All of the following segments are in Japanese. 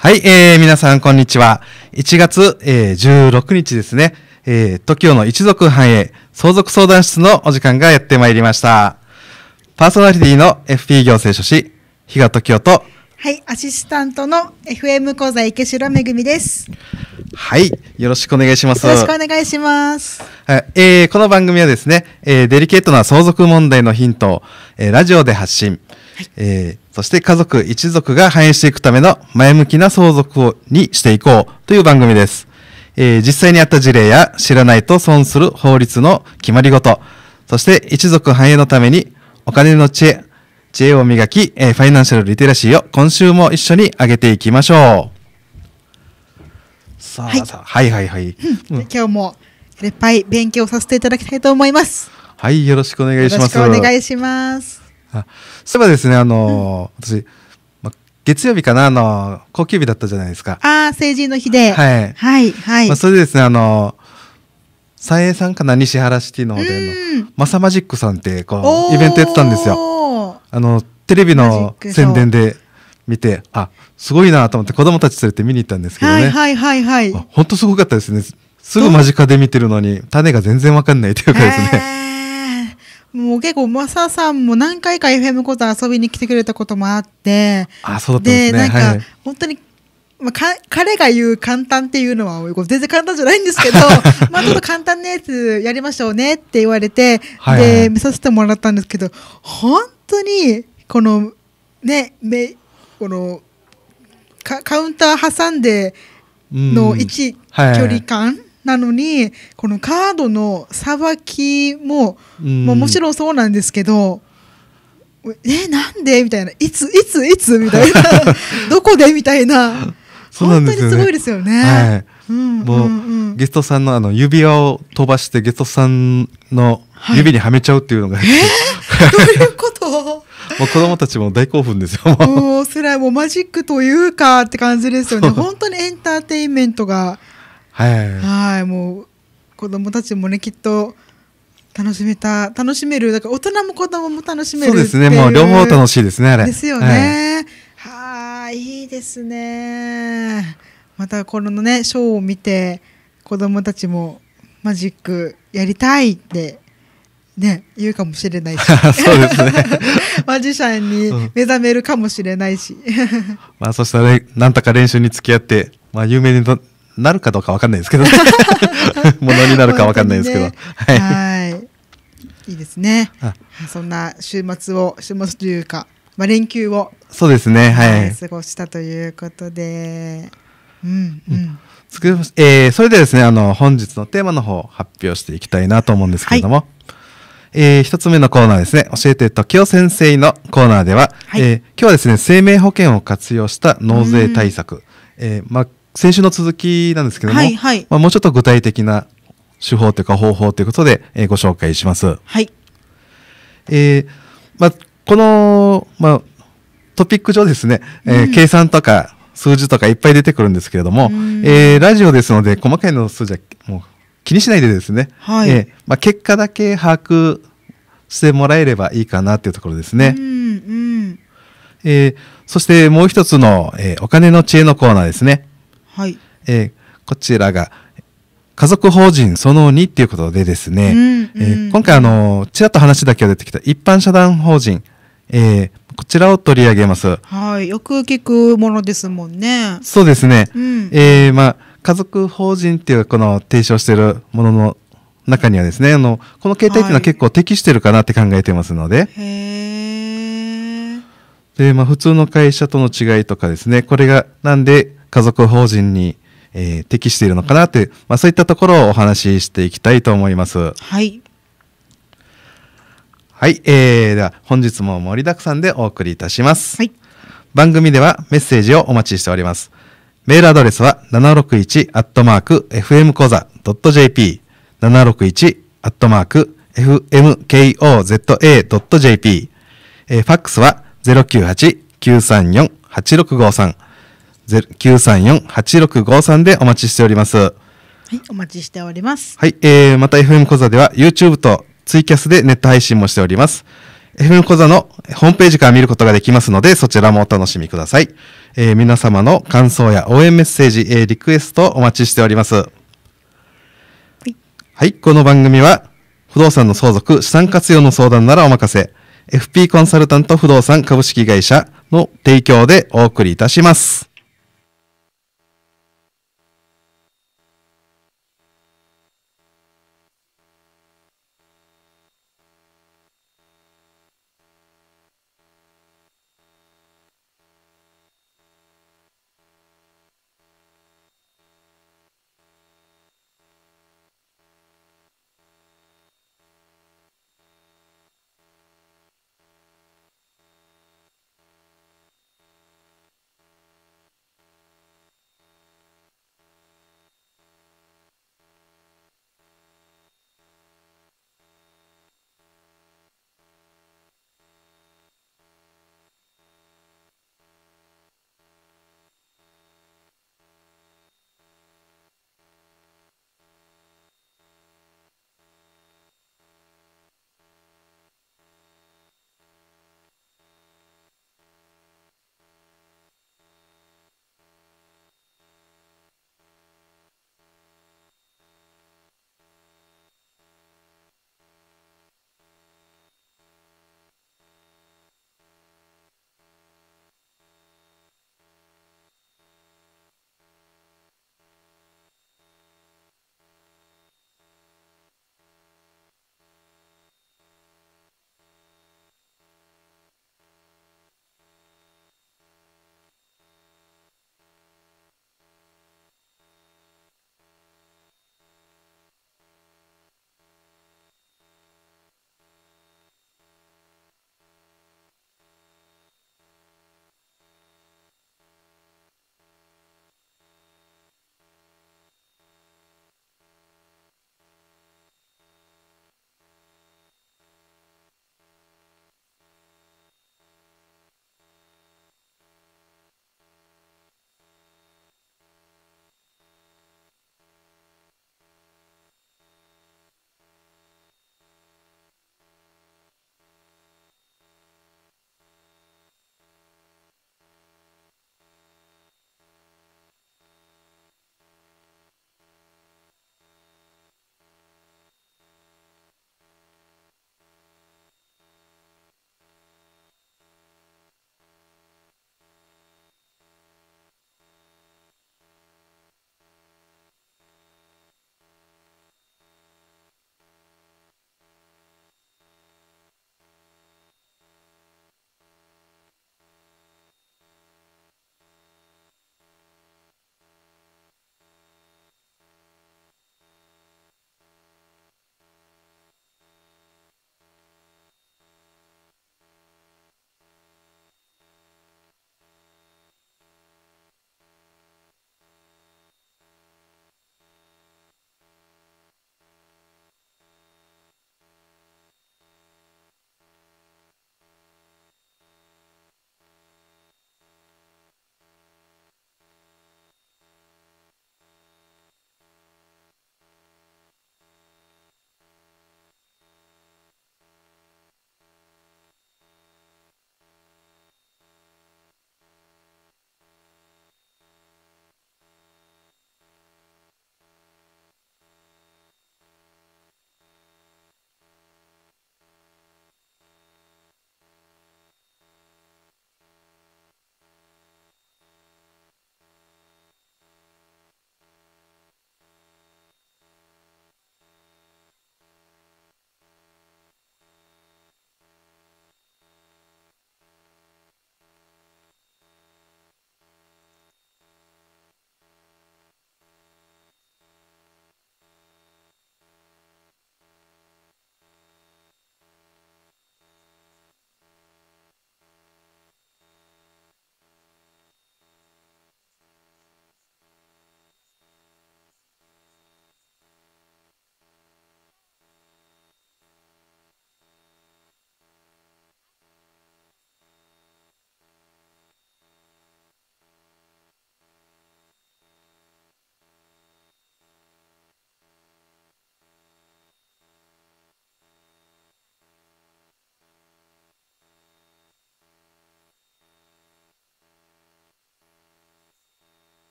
はい、えー、皆さん、こんにちは。1月、えー、16日ですね、えー、TOKIO の一族繁栄相続相談室のお時間がやってまいりました。パーソナリティの FP 行政書士、比嘉 TOKIO と、はい、アシスタントの FM 講座池代めぐみです。はい、よろしくお願いします。よろしくお願いします。はい、えー、この番組はですね、えー、デリケートな相続問題のヒントを、えー、ラジオで発信、えー、そして家族一族が繁栄していくための前向きな相続をにしていこうという番組です、えー、実際にあった事例や知らないと損する法律の決まりごとそして一族繁栄のためにお金の知恵知恵を磨き、えー、ファイナンシャルリテラシーを今週も一緒に上げていきましょうさあ、はい、さあはいはいはい、うん、今日もいっぱい勉強させていただきたいと思いますはいよろしくお願いしますよろしくお願いしますあそういえばですね、あのうん、私、ま、月曜日かな、あの高級日だったじゃないですか。ああ、成人の日で。はい。はい、はい。まあ、それでですね、あの三栄さんかな、西原シティの方での、マサマジックさんって、こう、イベントやってたんですよ。あの、テレビの宣伝で見て、あ、すごいなと思って子供たち連れて見に行ったんですけどね。はいはいはい、はい。本当すごかったですね。すぐ間近で見てるのに、種が全然わかんないというかですね。もう結構、マサさんも何回か FM コと遊びに来てくれたこともあって、あそうだったんですね。なんか、本当に、まあ、か彼が言う簡単っていうのは全然簡単じゃないんですけど まあちょっと簡単なやつやりましょうねって言われてはい、で見させてもらったんですけど本当にこのねめこのカウンター挟んでの位置、うんはい、距離感なのにこのカードのさばきも、まあ、もちろんそうなんですけどえなんでみたいないついついつみたいな どこでみたいなそうなんですよ、ね、本当にすごいですよね。はいもう,、ゲストさんのあの指輪を飛ばしてゲストさんの指にはめちゃうっていうのが、はい、えー、どういうこと もう子供たちも大興奮ですよ。もうそれはもうマジックというかって感じですよね。本当にエンターテインメントがはいもう子供たちもねきっと楽しめた楽しめるだから大人も子供も楽しめるそうですねもう両方楽しいですねあれですよね、はいいいですねまたこのねショーを見て子供たちもマジックやりたいってね言うかもしれないしそうですね マジシャンに目覚めるかもしれないしまあそしたらなんとか練習に付き合ってまあ有名になるかどうかわかんないですけど、ね、ものになるかわかんないですけど。ね、はい。いいですね。そんな週末を、週末というか、まあ、連休を。そうですね。はい。過ごしたということで。うん、うん。作えー、それでですね、あの、本日のテーマの方、発表していきたいなと思うんですけれども。はいえー、一つ目のコーナーですね。教えて時雄先生のコーナーでは、はい、えー、今日はですね、生命保険を活用した納税対策、うん、えー、マッ先週の続きなんですけども、はいはい、まあ、もうちょっと具体的な手法というか方法ということで、えー、ご紹介します。はい。えー、まあ、この、まあ、トピック上ですね、えー、うん、計算とか数字とかいっぱい出てくるんですけれども、えー、ラジオですので、細かいの数字はもう気にしないでですね、はい、えー、まあ、結果だけ把握してもらえればいいかなっていうところですね。うん、うん、えー、そしてもう一つの、えー、お金の知恵のコーナーですね。はいえー、こちらが家族法人その2っていうことでですね、うんうん、えー、今回あの、ちらっと話だけが出てきた一般社団法人、えー、こちらを取り上げます。はい。よく聞くものですもんね。そうですね。うん、えー、まあ、家族法人っていうこの提唱しているものの中にはですね、あの、この形態っていうのは結構適してるかなって考えてますので。はい、へで、まあ、普通の会社との違いとかですね、これが、なんで、家族法人に、えー、適しているのかなという、まあ、そういったところをお話ししていきたいと思います。はい。はい、えー、では本日も盛りだくさんでお送りいたします。はい。番組ではメッセージをお待ちしております。メールアドレスは761アットマーク FM 講座 .jp 761アットマーク fmkoza.jp、えー、ファックスは098-934-8653 0934-8653でお待ちしております。はい、お待ちしております。はい、えー、また FM 小座では YouTube とツイキャスでネット配信もしております。FM 小座のホームページから見ることができますので、そちらもお楽しみください。えー、皆様の感想や応援メッセージ、えー、リクエストお待ちしております。はい、はい、この番組は、不動産の相続、資産活用の相談ならお任せ、FP コンサルタント不動産株式会社の提供でお送りいたします。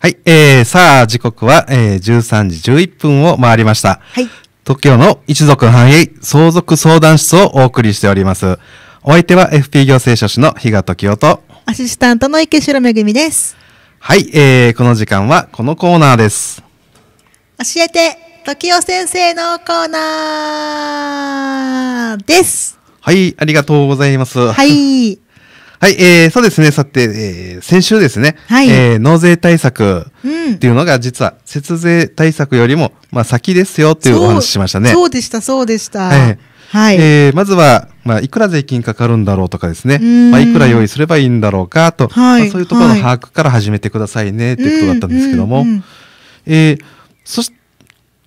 はい、えー、さあ、時刻は、えー、13時11分を回りました。はい。東の一族繁栄相続相談室をお送りしております。お相手は FP 行政書士の比嘉時夫と、アシスタントの池城みです。はい、えー、この時間はこのコーナーです。教えて、時夫先生のコーナーです。はい、ありがとうございます。はい。はい、えー、そうですね。さて、えー、先週ですね、はい、えー、納税対策っていうのが実は節税対策よりも、まあ、先ですよっていうお話しましたね。そうでした、そうでした。はい、えー、まずは、まあ、いくら税金かかるんだろうとかですね、まあ、いくら用意すればいいんだろうかと、はい、まあ、そういうところの把握から始めてくださいね、い、っていうことだったんですけども、うえー、そし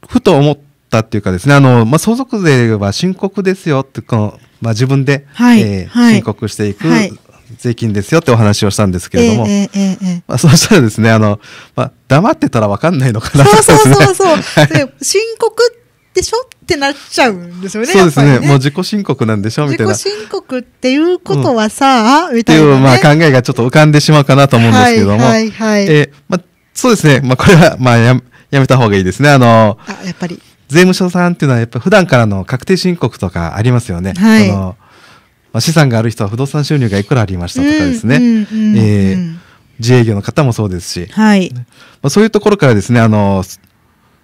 ふと思ったっていうかですねあの、まあ、相続税は申告ですよってこの、まあ、自分で、はい、えー、申告していく、税金ですよってお話をしたんですけれども、えーえー、まあ、そうしたらですねあの、まあ、黙ってたら分かんないのかなそうそうそうそう、で申告でしょってなっちゃうんですよねそうですね、ね、もう自己申告なんでしょみたいな自己申告っていうことはさ、うん、みたいな、ね、っていう、まあ、考えがちょっと浮かんでしまうかなと思うんですけれども、はい、はい、えー、まあ、そうですね、まあ、これは、まあや、やめた方がいいですねあのあやっぱり税務署さんっていうのはやっぱ普段からの確定申告とかありますよね、はい、そのまあ、資産がある人は不動産収入がいくらありましたとかですね、えー、自営業の方もそうですし、はい、まあ、そういうところからですねあの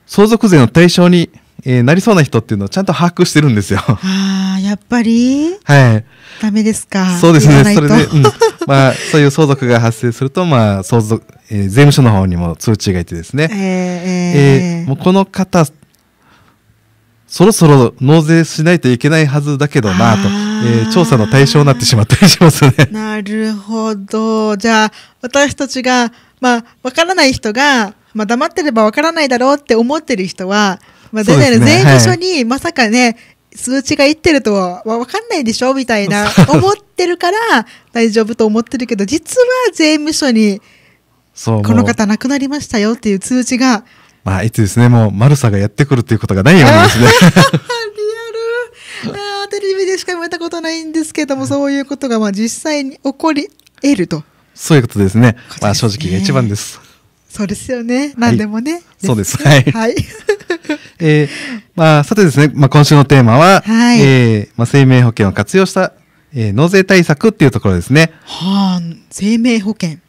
相続税の対象に、えー、なりそうな人っていうのをちゃんと把握してるんですよ。ああやっぱり、はい、ダメですかそうですねそれで、うん、まあ、そういう相続が発生すると、まあ相続えー、税務署の方にも通知がいてですね、えー、えー、もうこの方そろそろ納税しないといけないはずだけどなと、えー、調査の対象になってしまったりしますね。なるほど。じゃあ、私たちが、まあ、わからない人が、まあ、黙ってればわからないだろうって思ってる人は、まあ、全然、税務署にまさかね、数値がいってるとはわかんないでしょみたいな、思ってるから大丈夫と思ってるけど、実は税務署に、この方亡くなりましたよっていう通知が、まあ、いつですね、もう、マルサがやってくるっていうことがないようにですね。リアル。ああ、テレビでしか見たことないんですけども、そういうことが、まあ、実際に起こり得ると。そういうことですね。すねまあ、正直が一番です。そうですよね。何でもね。はい、そうです。はい。はい。えー、まあ、さてですね、まあ、今週のテーマは、はい、えー、まあ、生命保険を活用した、えー、納税対策っていうところですね。はあ、生命保険。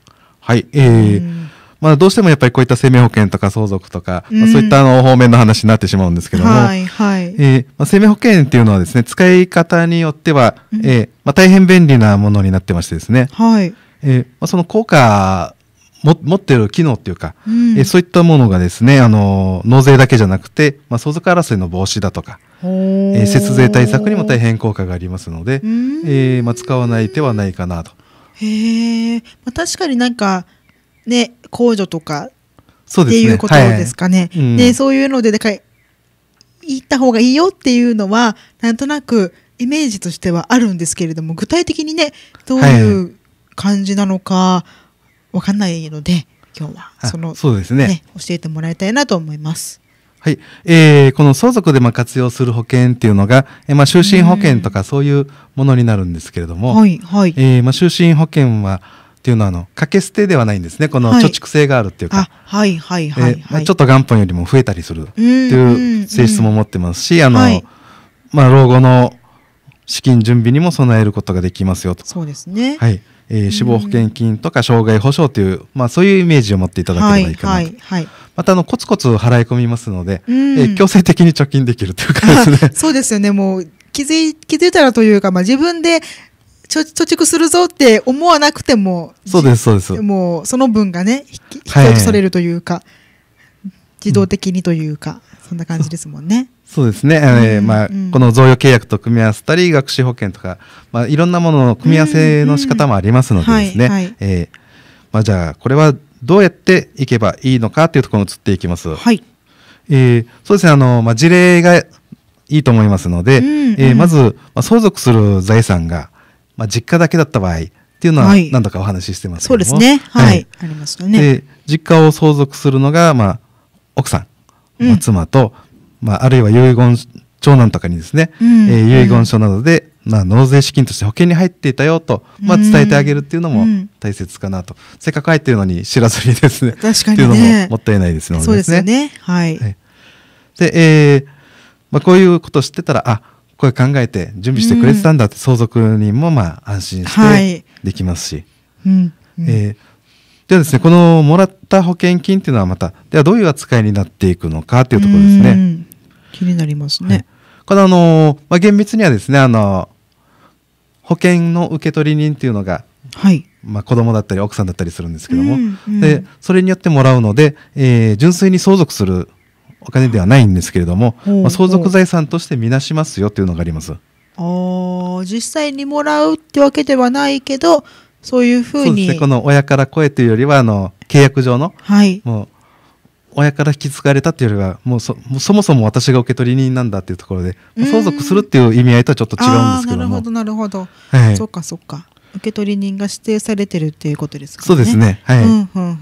はい。えー、ーまあ、どうしてもやっぱりこういった生命保険とか相続とか、まあ、そういったあの方面の話になってしまうんですけども、はいはいえーまあ、生命保険っていうのはですね使い方によっては、えーまあ、大変便利なものになってましてですね、はいえーまあ、その効果も持ってる機能っていうか、うん、えそういったものがですねあの納税だけじゃなくて、まあ、相続争いの防止だとか、え節税対策にも大変効果がありますので、えー、まあ、使わない手はないかなと。へえ、まあ、確かになんかね、控除とかっていうことですかね。はいうん、で、そういうので、でかい、行った方がいいよっていうのは、なんとなくイメージとしてはあるんですけれども、具体的にね、どういう感じなのか、わかんないので、今日は、その、そうですね、ね、教えてもらいたいなと思います。はい。えー、この相続でま活用する保険っていうのが、えー、ま終身保険とかそういうものになるんですけれども、はい、はい。えー、ま終身保険は、っていうのはあの掛け捨てではないんですねこの貯蓄性があるっていうか、はいはいはい、ちょっと元本よりも増えたりするっていう性質も持ってますし、あの、まあ、老後の資金準備にも備えることができますよとそうですね、はいえー、死亡保険金とか障害保障という、まあ、そういうイメージを持っていただければいいかなと、はいはいはい、またあのコツコツ払い込みますので、えー、強制的に貯金できるというかですね そうですよねもう気づい気づいたらというか、まあ、自分で貯蓄するぞって思わなくても、そうです、そうです。もう、その分がね、引き落とされるというか、はい、自動的にというか、うん、そんな感じですもんね。そうですね、えー、まあ、うん、この贈与契約と組み合わせたり学資保険とか、まあ、いろんなものの組み合わせの仕方もありますのでですねじゃあこれはどうやっていけばいいのかというところに移っていきます。はいえー、そうですねあの、まあ、事例がいいと思いますので、うんうん、えー、まず、まあ、相続する財産がまあ、実家だけだった場合っていうのは何度かお話ししてますけども、そうですねはい、はい、ありますよねで実家を相続するのが、まあ、奥さん、まあ、妻と、うん、まあ、あるいは遺言長男とかにですね、うん、えー、遺言書などで、まあ、納税資金として保険に入っていたよと、まあ、伝えてあげるっていうのも大切かなと、うん、せっかく入ってるのに知らずにですね確かに、ね、っていうのももったいないですので、ね、そうですねはい、はい、で、えーまあ、こういうこと知ってたらあこれ考えて準備してくれてたんだって相続人もまあ安心してできますし。うん、うん、えー、ではですね、このもらった保険金っていうのはまた、ではどういう扱いになっていくのかっていうところですね。気になりますね。はい、このあの、まあ、厳密にはですね、あの、保険の受取人っていうのが、はい。まあ、子供だったり奥さんだったりするんですけども、うんうん、でそれによってもらうので、えー、純粋に相続するお金ではないんですけれども、まあ、相続財産としてみなしますよっていうのがあります。お実際にもらうってわけではないけどそういうふうにそうですねこの親から声というよりはあの契約上の、はい、もう親から引き継がれたというよりはもうそもそも私が受け取り人なんだっていうところで相続するっていう意味合いとはちょっと違うんですけどなるほどなるほど、はい、そっかそっか受け取り人が指定されてるっていうことですかねそうですねはい、うんうんうん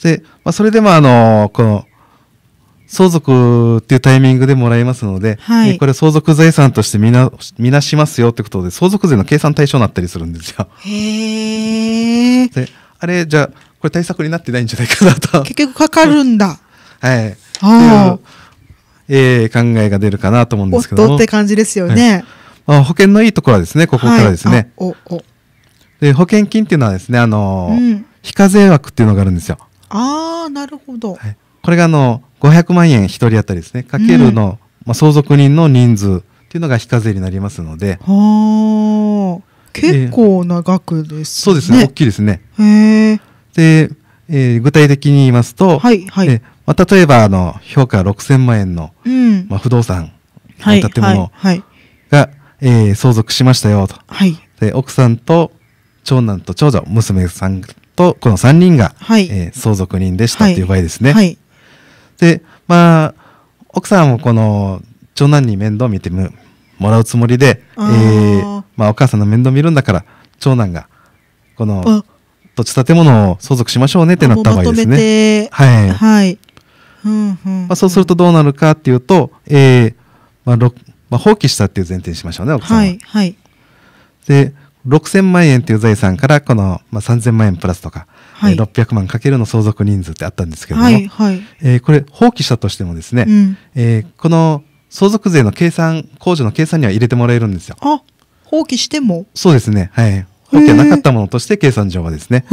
で、まあ、それでもあのこの相続っていうタイミングでもらいますので、はい、これ相続財産としてみな、みなしますよってことで、相続税の計算対象になったりするんですよ。へえ。あれ、じゃあ、これ対策になってないんじゃないかなと。結局かかるんだ。はい。あええー、考えが出るかなと思うんですけども。って感じですよね。はいまあ、保険のいいところはですね、ここからですね。はい、おおで保険金っていうのはですね、あのうん、非課税枠っていうのがあるんですよ。ああ、なるほど。はいこれがあの500万円1人当たりですねかけるの、まあ、相続人の人数っていうのが非課税になりますので。は結構な額です、ねえー、そうですね大きいですね。で、えー、具体的に言いますと、はいはいえーまあ、例えばあの評価6000万円の、うんまあ、不動産建物が、はいはいはい、えー、相続しましたよと、はい、で奥さんと長男と長女娘さんとこの3人が、はい、えー、相続人でしたという場合ですね、はい、で、まあ、奥さんもこの長男に面倒見てもらうつもりで、えー、まあ、お母さんの面倒見るんだから、長男が、この土地建物を相続しましょうねってなった場合ですね。はい。はい。まあ、そうするとどうなるかっていうと、えーまあまあ、放棄したっていう前提にしましょうね、奥さんは。はい、はい。で、6000万円っていう財産から、この、まあ、3000万円プラスとか、はい、600万かけるの相続人数ってあったんですけれども、はいはい、えー、これ放棄したとしてもですね、うん、えー、この相続税の計算控除の計算には入れてもらえるんですよ。あ放棄してもそうですねはい放棄はなかったものとして計算上はですね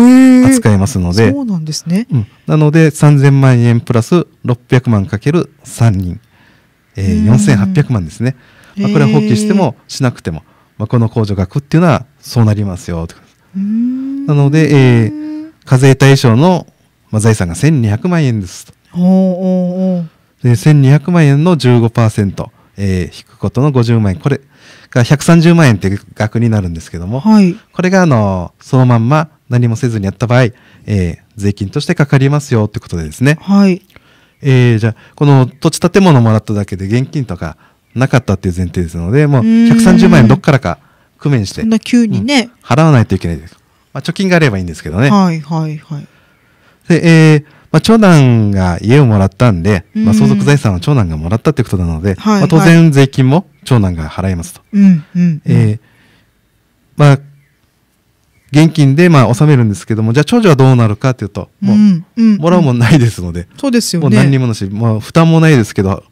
扱いますのでそうなんですね、うん、なので3000万円プラス600万かける3人、えー、4800万ですね、まあ、これは放棄してもしなくても、まあ、この控除額っていうのはそうなりますよなので、えー、課税対象の、まあ、財産が1200万円ですと。おおおで1200万円の15%、えー、引くことの50万円これが130万円っていう額になるんですけども、はい、これがあのそのまんま何もせずにやった場合、えー、税金としてかかりますよということでですね、はいえー、じゃあこの土地建物もらっただけで現金とかなかったっていう前提ですのでもう130万円どっからか工面してそんな急にね、うん、払わないといけないですまあ、貯金があればいいんですけどね。はいはいはい。で、えー、まあ、長男が家をもらったんで、うん、まあ、相続財産を長男がもらったということなので、はいはい、まあ、当然税金も長男が払いますと。うんうん、えー、まあ、現金でまあ納めるんですけども、じゃあ長女はどうなるかというと、もう、うんうん、もらうもないですので、そうですよね。もう何にもなし、まあ、負担もないですけど、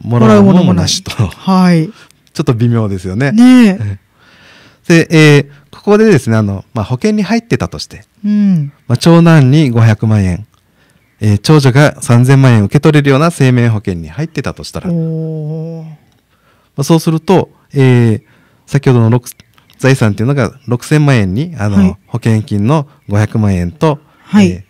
もらうものもなしと。はい。ちょっと微妙ですよね。ねで、えー、こでですね、あの、まあ、保険に入ってたとして、うん、まあ、長男に500万円、えー、長女が3000万円受け取れるような生命保険に入ってたとしたら、まあ、そうすると、えー、先ほどの財産っていうのが6000万円に、あの、はい、保険金の500万円と、はい、えー、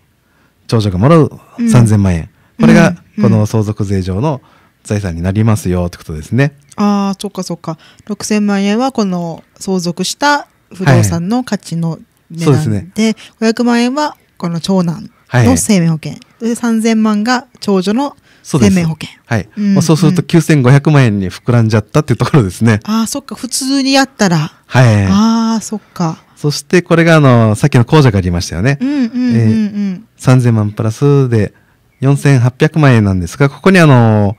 長女がもらう3000万円、うん、これがこの相続税上の財産になりますよってことですね。ああ、そっかそっか。6000万円はこの相続した不動産の価値の値段で,、はい、で500万円はこの長男の生命保険、はい、3000万が長女の生命保険はい、うんそうすると9500万円に膨らんじゃったっていうところですね、ああそっか普通にやったらはいああそっかそしてこれがあのさっきの口座がありましたよね、うん3000万プラスで4800万円なんですがここにあの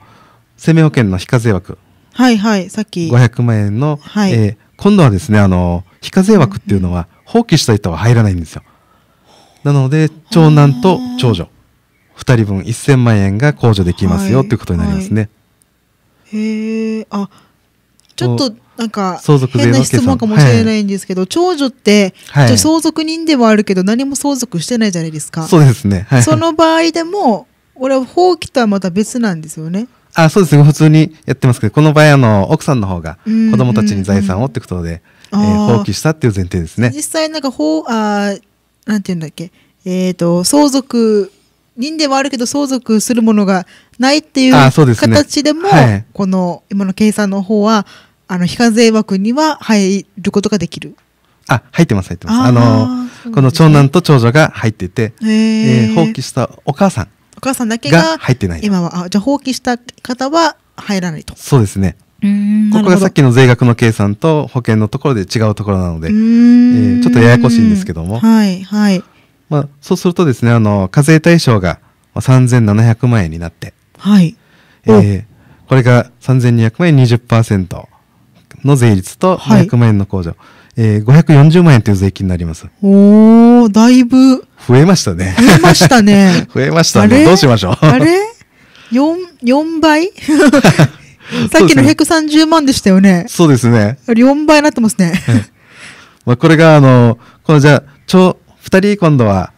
生命保険の非課税枠はいはいさっき500万円の、はいえー、今度はですねあの非課税枠っていうのは放棄した人は入らないんですよ。なので長男と長女2人分1000万円が控除できますよ、とい、うことになりますね。はい、へえあちょっとなんか変な質問かもしれないんですけど、はい、長女って、はい、相続人ではあるけど何も相続してないじゃないですか。そうですね、はい、その場合でも俺は放棄とはまた別なんですよね。あそうですね普通にやってますけどこの場合あの奥さんの方が子供たちに財産をってことで。うんうんうんえー、放棄したっていう前提ですね。実際なんか法あなんていうんだっけえっ、ー、と相続人ではあるけど相続するものがないっていう形でも、ねはい、この今の計算の方はあの非課税枠には入ることができる。あ入ってます入ってます。あ、あのこの長男と長女が入ってて、えー、放棄したお母さんお母さんだけが入ってない今はあじゃあ放棄した方は入らないと。そうですね。ここがさっきの税額の計算と保険のところで違うところなので、えー、ちょっとややこしいんですけども、はいはい、まあ、そうするとですねあの課税対象が3700万円になって、はいえー、これが3200万円20%の税率と200万円の控除、はい、えー、540万円という税金になります。おお、だいぶ増えましたね。増えましたね。増えましたね。どうしましょう。あれ 4, 4倍 さっきの130万でしたよね。そうですね。4倍になってますね。まあこれが、あの、このじゃあ、ちょ、2人今度は、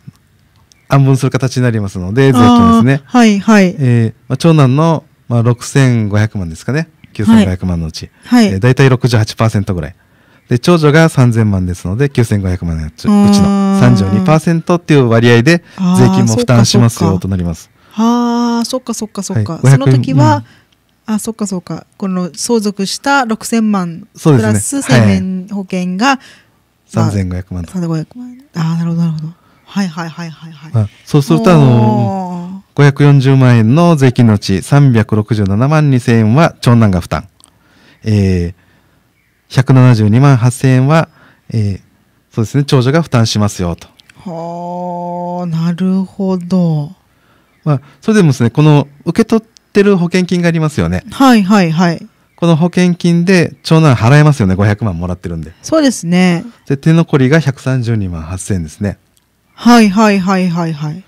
安分する形になりますので、税金ですね。はいはい。えー、まあ、長男の、まあ、6500万ですかね。9500万のうち。はい。はいえー、大体68%ぐらい。で、長女が3000万ですので、9500万のうちの32%っていう割合で、税金も負担しますよとなります。ああ、そっかそっかそっか。はい、その時は、うんあそっかそっかこの相続した六千万プラス生命保険が、三千五百万と3 5 0万あなるほどなるほどはいはいはいはいはい、そうするとあの五百四十万円の税金のうち三百六十七万二千円は長男が負担えー、七十二万八千円は、えー、そうですね長女が負担しますよとはあなるほどまあそれでもですねこの受け取っってる保険金がありますよね。はいはいはい。この保険金で長男払えますよね、500万もらってるんで。そうですね。で、手残りが132万8000円ですね。はいはいはいはいはい。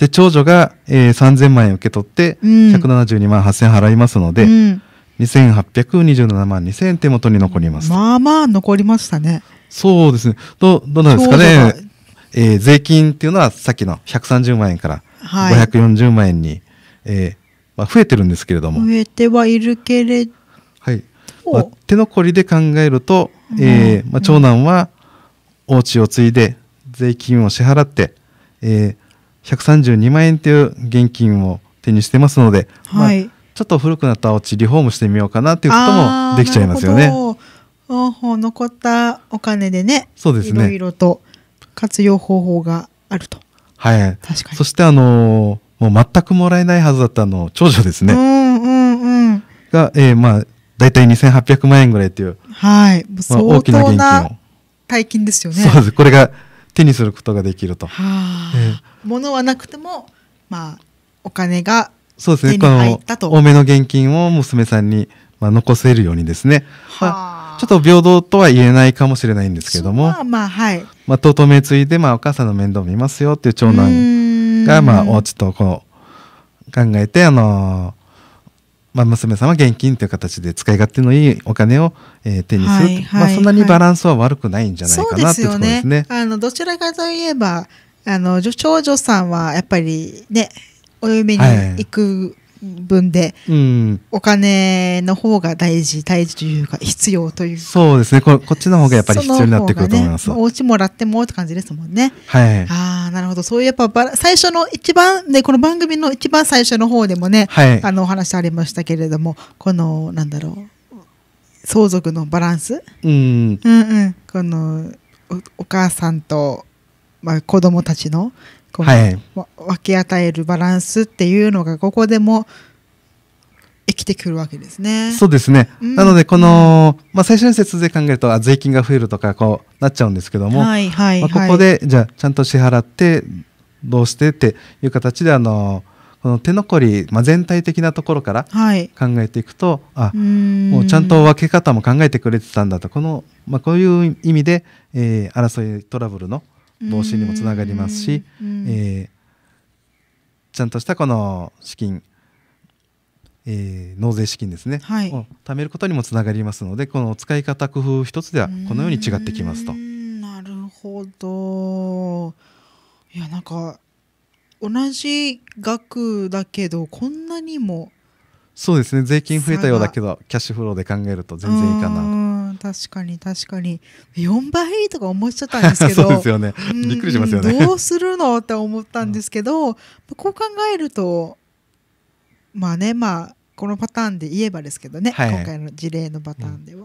で、長女が、えー、3000万円受け取って、うん、172万8000円払いますので、うん、2827万2000円手元に残ります。まあまあ残りましたね。そうですね。ど、どうなんですかね。えー、税金っていうのはさっきの130万円から540万円に、はい、えーまあ、増えてるんですけれども増えてはいるけれど、はいまあ、手残りで考えると、うえー、まあ、長男はお家を継いで税金を支払って、えー、132万円という現金を手にしてますので、はい、まあ、ちょっと古くなったお家リフォームしてみようかなということもできちゃいますよね。あお残ったお金でねそうですねいろいろと活用方法があると。はい、そしてあのーもう全くもらえないはずだったの長女ですね。うんうんうん、が、えー、まあ、大体2800万円ぐらいっていう。はい。まあ、大きな現金を。大金ですよね。そうです。これが手にすることができると。はあ、えー、物はなくても、まあ、お金がそうですね。この、多めの現金を娘さんに、まあ、残せるようにですね。はあ、まあ、ちょっと平等とは言えないかもしれないんですけども。まあまあ、はい。まあ、ととめついで、まあ、お母さんの面倒見ますよっていう長男。が、まあ、ちょっとこう、考えて、あのまあ、娘さんは現金という形で使い勝手のいいお金を、えー、手にする、はいはい、まあ、そんなにバランスは悪くないんじゃないかな、というところですね。あのどちらかといえばあの長女さんはやっぱりねお嫁に行く分で、お金の方が大事大事というか必要というそうですねここっちの方がやっぱり必要になってくると思います、ね、お家もらってもって感じですもんねはいああなるほどそういうやっぱ最初の一番ねこの番組の一番最初の方でもね、はい、あのお話ありましたけれどもこのなんだろう相続のバランス、うん、うんうんこのおお母さんと、まあ、子供たちのこはい、分け与えるバランスっていうのがここでも生きてくるわけですね。そうですね。うん、なので、この、うん、まあ、最初の節税考えると、税金が増えるとか、こう、なっちゃうんですけども、はいはいまあ、ここで、じゃあ、ちゃんと支払って、どうしてっていう形で、あの、この手残り、まあ、全体的なところから考えていくと、はい、あもうちゃんと分け方も考えてくれてたんだとこの、まあ、こういう意味で、えー、争いトラブルの防止にもつながりますし、えー、ちゃんとしたこの資金、えー、納税資金ですね、はい、を貯めることにもつながりますのでこの使い方工夫一つではこのように違ってきますと。なるほどいやなんか同じ額だけどこんなにもそうですね税金増えたようだけどキャッシュフローで考えると全然いいかなと。確かに確かに4倍とか思っちゃったんですけど そうですよねびっくりしますよね、うん、どうするのって思ったんですけど、うん、こう考えるとまあねまあこのパターンで言えばですけどね、はい、今回の事例のパターンでは。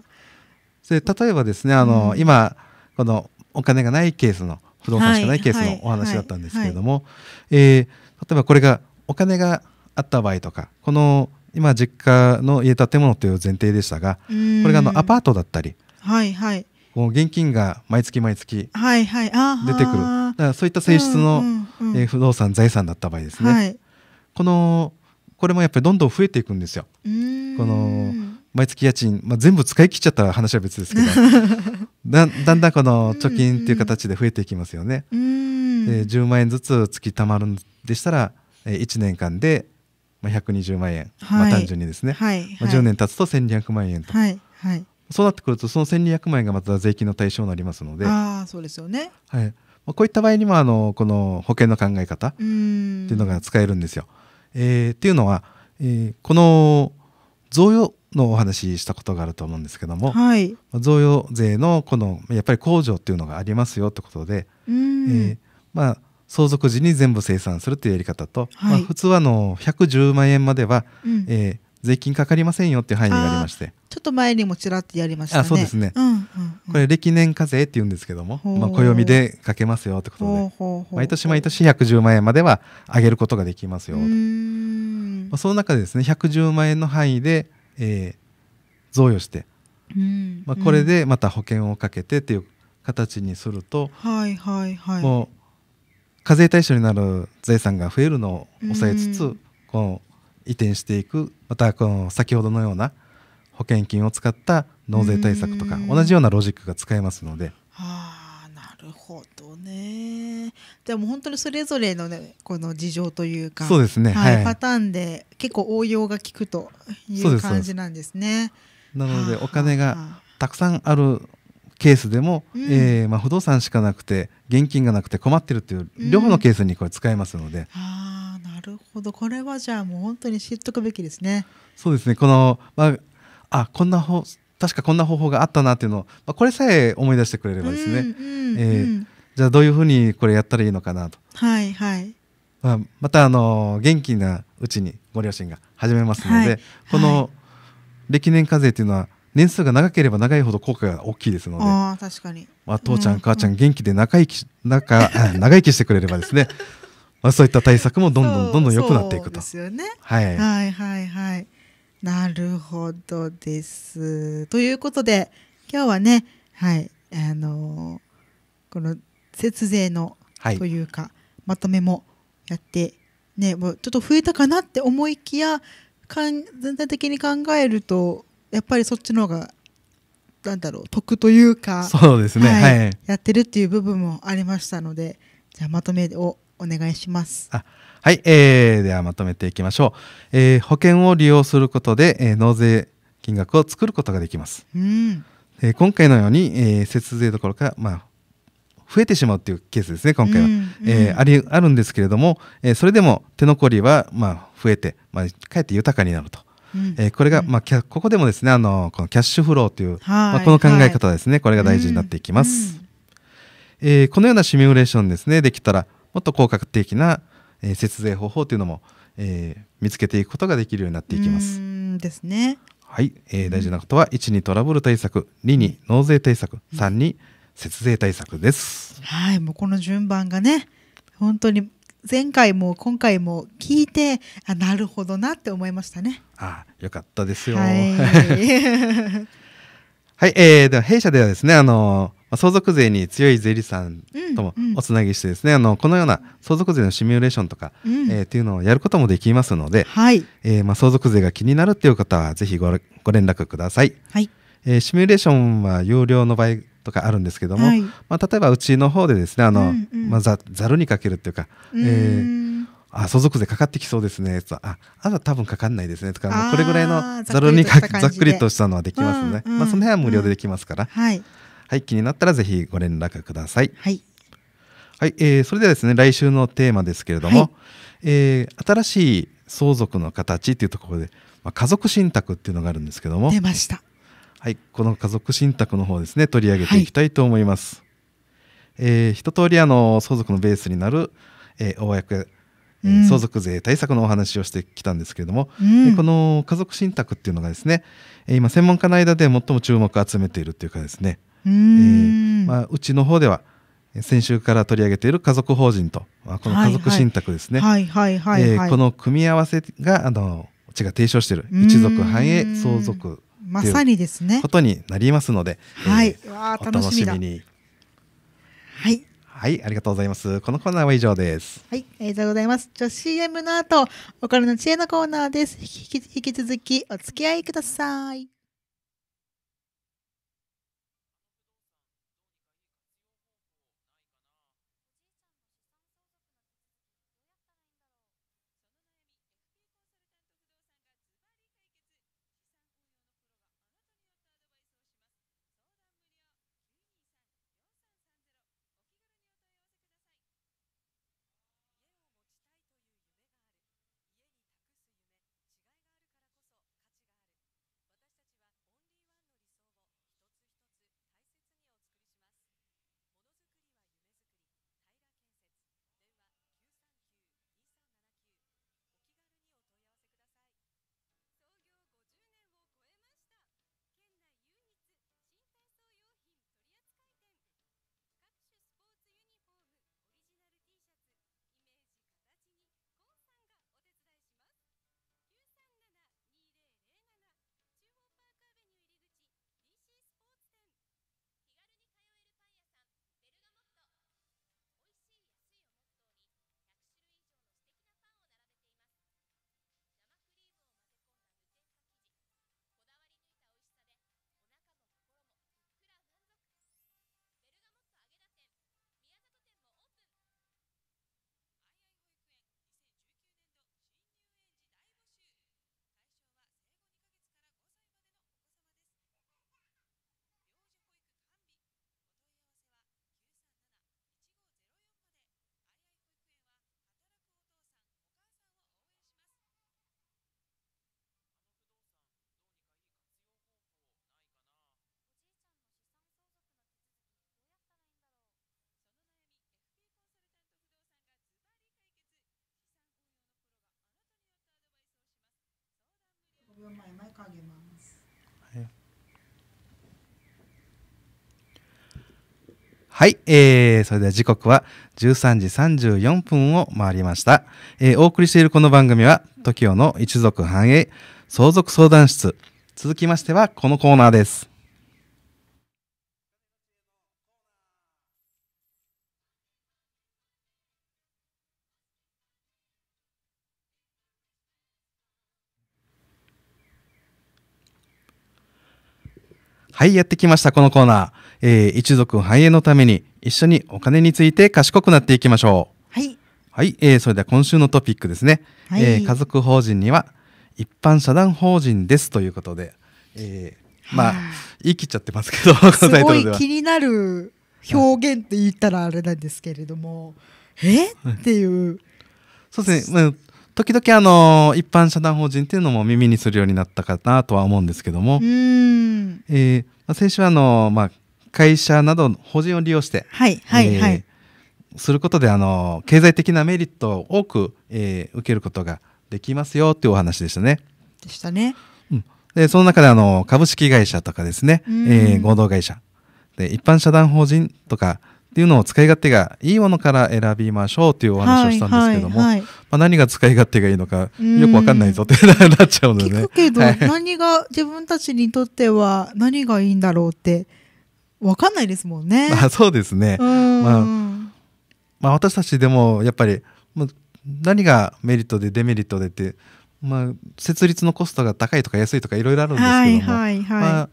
うん、例えばですねあの、今このお金がないケースの不動産しかないケースのお話だったんですけれども、え例えばこれがお金があった場合とかこの今実家の家建物という前提でしたがこれがあのアパートだったり、はいはい、こう現金が毎月毎月出てくる、はいはい、だからそういった性質の、うんうん、えー、不動産財産だった場合ですね、はい、このこれもやっぱりどんどん増えていくんですよ。この毎月家賃、まあ、全部使い切っちゃったら話は別ですけど だんだんこの貯金っていう形で増えていきますよね。うんうん、10万円ずつ月貯まるんでしたら1年間でまあ、120万円、はい、まあ、単純にですね、はいまあ、10年経つと1200万円と、はいはい、そうなってくるとその1200万円がまた税金の対象になりますのであそうですよね、はいまあ、こういった場合にもあのこの保険の考え方っていうのが使えるんですよ。えー、っていうのは、えー、この贈与のお話ししたことがあると思うんですけども、はい、贈与税のこのやっぱり控除っていうのがありますよってことで、えー、まあ相続時に全部清算するというやり方と、はい、まあ、普通はの110万円までは、うん、えー、税金かかりませんよっていう範囲がありましてちょっと前にもちらっとやりました、ね、あそうですね、うんうんうん、これ暦年課税っていうんですけども、まあ、暦でかけますよいうことで毎年毎年110万円までは上げることができますよと、まあ、その中でですね110万円の範囲で、えー、贈与して、まあ、これでまた保険をかけてっていう形にすると、はいはいはい、もう課税対象になる財産が増えるのを抑えつつ、うん、この移転していくまたこの先ほどのような保険金を使った納税対策とか、うん、同じようなロジックが使えますので。はあなるほどね。でも本当にそれぞれの、ね、この事情というかそうですね、はい、はい、パターンで結構応用が効くという感じなんですね。なのでお金がたくさんあるケースでも、うん、えー、まあ、不動産しかなくて現金がなくて困ってるっていう両方のケースにこれ使えますので。うん、ああなるほどこれはじゃあもう本当に知っとくべきですね。そうですねこの、まあ、あこんな方確かこんな方法があったなっていうのを、まあ、これさえ思い出してくれればですね、うんうん、えー、じゃあどういうふうにこれやったらいいのかなと。はいはい、まあ、またあの元気なうちにご両親が始めますので、はい、この、歴年課税というのは年数が長ければ長いほど効果が大きいですのであ確かに、まあ、父ちゃん、母ちゃん元気で長生き長 長生きしてくれればですねまあ、そういった対策もどんどんどんどん良くなっていくと。ですよね、はい、はいはいはいなるほどです。ということで今日はね、はいあのー、この節税のというか、はい、まとめもやって、ね、もうちょっと増えたかなって思いきやかん全体的に考えるとやっぱりそっちの方がなんだろう得というかそうですね、はいはい、やってるっていう部分もありましたのでじゃあまとめをお願いします。はい、えー、ではまとめていきましょう、えー、保険を利用することで、えー、納税金額を作ることができます、うんえー、今回のように、えー、節税どころか、まあ、増えてしまうっていうケースですね今回は、うんうん、えー、ありあるんですけれども、えー、それでも手残りは、まあ、増えて、まあ、かえって豊かになるとえー、これが、まあ、ここでもですねあのこのキャッシュフローという、まあ、この考え方ですね、これが大事になっていきます、うん、えー、このようなシミュレーションですねできたらもっと効果的な、えー、節税方法というのも、えー、見つけていくことができるようになっていきます。ですね。はい、えー、大事なことは1にトラブル対策2に納税対策3に節税対策です。はいもうこの順番がね本当に前回も今回も聞いてあなるほどなって思いましたね。あよかったですよ。はい、はい、えー、では弊社ではですねあの相続税に強い税理士さんともおつなぎしてですね、うんうん、あのこのような相続税のシミュレーションとか、うん、えー、っていうのをやることもできますので、はい、えー、まあ、相続税が気になるっていう方はぜひご連絡ください。はいえー、シミュレーションは有料の場合とかあるんですけども、はい、まあ、例えばうちの方でですねあの、うんうん、まあ、ざざるにかけるっていうか、うえー、あ相続税かかってきそうですねとああとは多分かかんないですねとかこれぐらいのざるにかざっくりとしたのはできますね、うんうん、まあ、その辺は無料でできますから、うんはい、はい、気になったらぜひご連絡ください。はいはい、えー、それではですね来週のテーマですけれども、はい、えー、新しい相続の形っていうところで、まあ、家族信託っていうのがあるんですけども出ましたはい、この家族信託の方ですね取り上げていきたいと思います。はい、えー、一通りあの相続のベースになる、えー、大相続税対策のお話をしてきたんですけれども、うん、この家族信託っていうのがですね今専門家の間で最も注目を集めているというかですねう,、えー、まあ、うちの方では先週から取り上げている家族法人と、まあ、この家族信託ですねこの組み合わせがあのうちが提唱している一族繁栄相続まさにですねことになりますので、はい、えー、お楽しみにはいはい、ありがとうございます。このコーナーは以上です。はい、ありがとうございます。女子 CM の後、お金の知恵のコーナーです引き。引き続きお付き合いください。分前々ます。はい、えー、それでは時刻は13時34分を回りました。えー、お送りしているこの番組は、TOKIO の一族繁栄、相続相談室。続きましては、このコーナーです。はい、やってきました、このコーナー。えー、一族繁栄のために、一緒にお金について賢くなっていきましょう。はい。はい、えー、それでは今週のトピックですね。はい、えー、家族法人には、一般社団法人ですということで、えー、まあ、言い切っちゃってますけど、すごい気になる表現って言ったらあれなんですけれども、えっていう。そうですね。時々あの一般社団法人っていうのも耳にするようになったかなとは思うんですけども、えー、まあ、先週はあの、まあ、会社などの法人を利用して、はいはいはい、えー、することであの経済的なメリットを多く、えー、受けることができますよというお話でしたね。でしたね。うん、でその中であの株式会社とかですね、えー、合同会社で一般社団法人とかっていうのを使い勝手がいいものから選びましょうというお話をしたんですけども、はいはいはい、まあ、何が使い勝手がいいのかよくわかんないぞってなっちゃうので、ね、聞くけど、はい、何が自分たちにとっては何がいいんだろうってわかんないですもんね。まあ、そうですね、まあ、まあ、私たちでもやっぱり何がメリットでデメリットでって、まあ、設立のコストが高いとか安いとかいろいろあるんですけども、はいはいはい、まあ、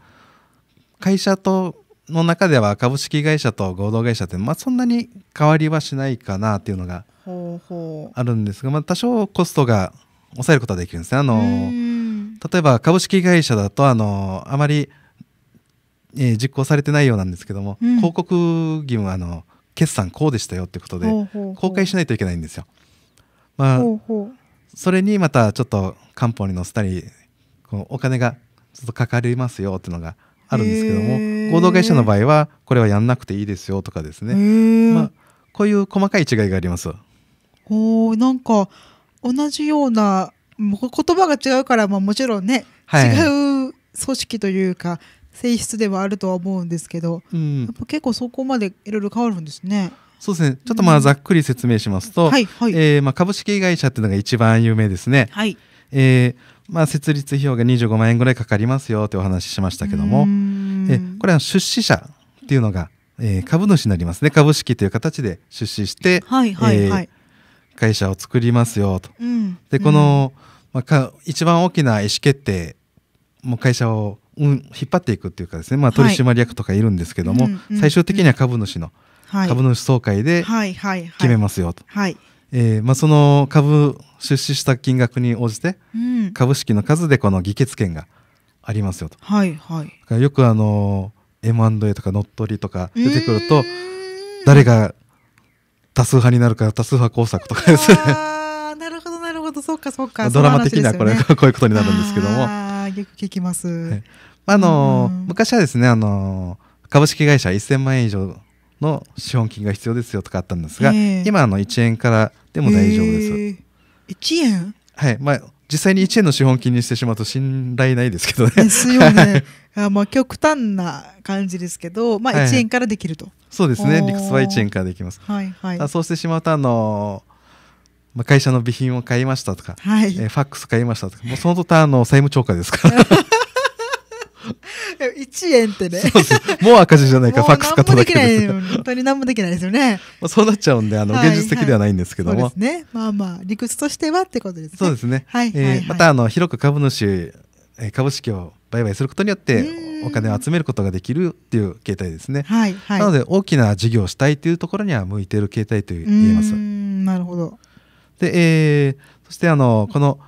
会社との中では株式会社と合同会社って、まあ、そんなに変わりはしないかなっていうのがあるんですが、まあ、多少コストが抑えることはできるんですね。あの例えば株式会社だとあのあまり、えー、実行されてないようなんですけども、うん、広告義務はあの決算こうでしたよってことで公開しないといけないんですよ。まあ、ほうほうそれにまたちょっと官報に載せたりこうお金がちょっとかかりますよっていうのがあるんですけども合同会社の場合はこれはやんなくていいですよとかですね、まあ、こういう細かい違いがあります。おなんか同じような言葉が違うから、まあ、もちろんね、はい、違う組織というか性質ではあるとは思うんですけど、うん、やっぱ結構そこまでいろいろ変わるんですね。そうですねちょっとまあざっくり説明しますと、株式会社っていうのが一番有名ですね。はい、えーまあ、設立費用が25万円ぐらいかかりますよとてお話ししましたけどもえこれは出資者っていうのが、えー、株主になりますね株式という形で出資して、はいはいはい、えー、会社を作りますよと。うん、でこの、まあ、か一番大きな意思決定も会社を、うん、引っ張っていくっていうかですね、まあ、取締役とかいるんですけども、はい、最終的には株主の、はい、株主総会で決めますよと。はい、はいえまあ、その株出資した金額に応じて、株式の数でこの議決権がありますよと。はいはい、よくあの M&A とか乗っ取りとか出てくると誰が多数派になるか多数派工作とかですね。あなるほどなるほどそうかそうか。ドラマ的なこれ、ね、こういうことになるんですけども。あよく聞きます。はい、あの、昔はですねあの株式会社1000万円以上の資本金が必要ですよとかあったんですが、えー、今の1円からでも大丈夫です。えー1円はいまあ実際に1円の資本金にしてしまうと信頼ないですけどね。ですよね。あまあ極端な感じですけど、まあ、1円からできると、はい、そうですね理屈は1円からできます。はいはい、そうしてしまうとあのまあ、会社の備品を買いましたとか、はいえー、ファックス買いましたとかもうその途端の債務超過ですから 1 円ってねもう赤字じゃないかファックス買っただけでき本当に 何もできないですよね、まあ、そうなっちゃうんであの、現実的ではないんですけども、はい、そうですねまあまあ理屈としてはってことですねそうですね、はいえはい、またあの広く株主株式を売買することによってお金を集めることができるっていう形態ですね、はいはい、なので大きな事業をしたいというところには向いている形態と言えますなるほどで、えー、そしてあのこの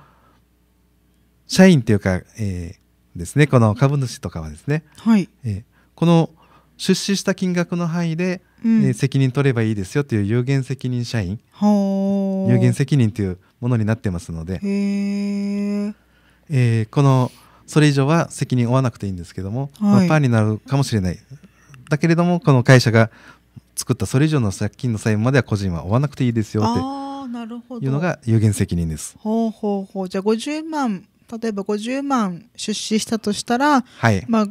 社員というか、えー、ですねこの株主とかはですね、はいえこの出資した金額の範囲で、うん、え責任取ればいいですよという有限責任社員有限責任というものになってますので、えー、このそれ以上は責任負わなくていいんですけども、はい、まあ、パーになるかもしれないだけれどもこの会社が作ったそれ以上の借金の債務までは個人は負わなくていいですよっていうのが有限責任です。ほうほうほうじゃあ50万例えば50万出資したとしたら、はい、まあ、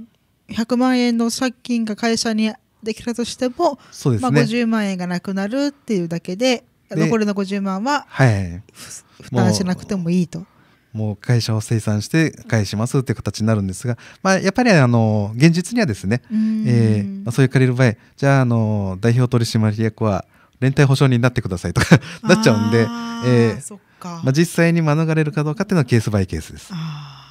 100万円の借金が会社にできたとしても、ね、まあ、50万円がなくなるっていうだけで残りの50万は、はい、負担しなくてもいいと。もう会社を清算して返しますっていう形になるんですが、まあ、やっぱりあの現実にはですね、ーえーまあ、そういう借りる場合じゃああの代表取締役は連帯保証人になってくださいとか なっちゃうんで、えー、まあ、実際に免れるかどうかっていうのはケースバイケースです。あ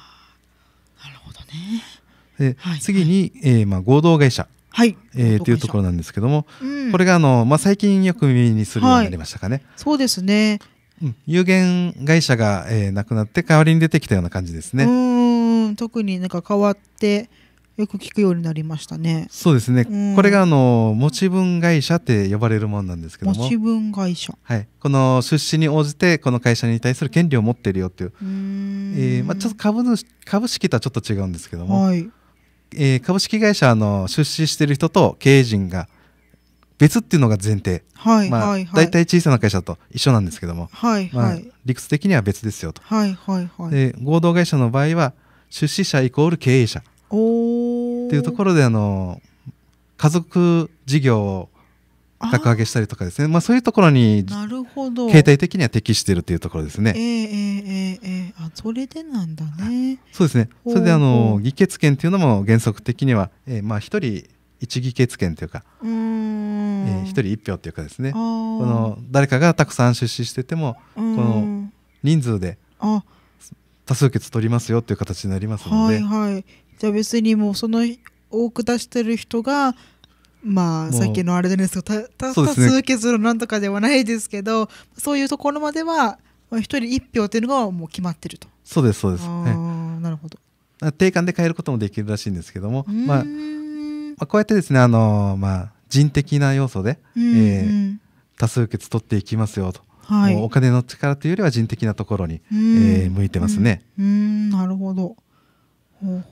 なるほどねで、はい、次に、はい、えー、まあ、合同会社。はい、えー、というところなんですけども、うん、これがあの、まあ、最近よく耳にするようになりましたかね。はい、そうですね、うん、有限会社が、えー、なくなって代わりに出てきたような感じですね。うん特になんか変わってよく聞くようになりましたね。そうですね。うん、これがあの持ち分会社って呼ばれるものなんですけども。持ち分会社。はい。この出資に応じてこの会社に対する権利を持ってるよっていう。うえー、まあちょっと株主株式とはちょっと違うんですけども。はい、えー、株式会社の出資してる人と経営陣が別っていうのが前提。はい、まあ、はいはい、大体小さな会社と一緒なんですけども。はい、はい、まあ理屈的には別ですよと。はいはいはい。で合同会社の場合は出資者イコール経営者。おお。っていうところであの家族事業を格上げしたりとかですねまあ、そういうところになるほど携帯的には適しているというところですね。えー、えー、えー、あそれでなんだね。そうですねそれであの議決権というのも原則的には、えー、まあ、1人1議決権というかう、え1人1票というかですねこの誰かがたくさん出資しててもこの人数で多数決取りますよという形になりますので。はいはいじゃあ別にもうその多く出してる人がまあさっきのあれですけど多数決のなんとかではないですけどそういうところまでは一、まあ、人一票っていうのがもう決まってるとそうですそうです、はい、なるほど定款で変えることもできるらしいんですけども、まあ、こうやってですねあのまあ人的な要素で、えー、多数決取っていきますよと、はい、お金の力というよりは人的なところに、えー、向いてますね。なるほど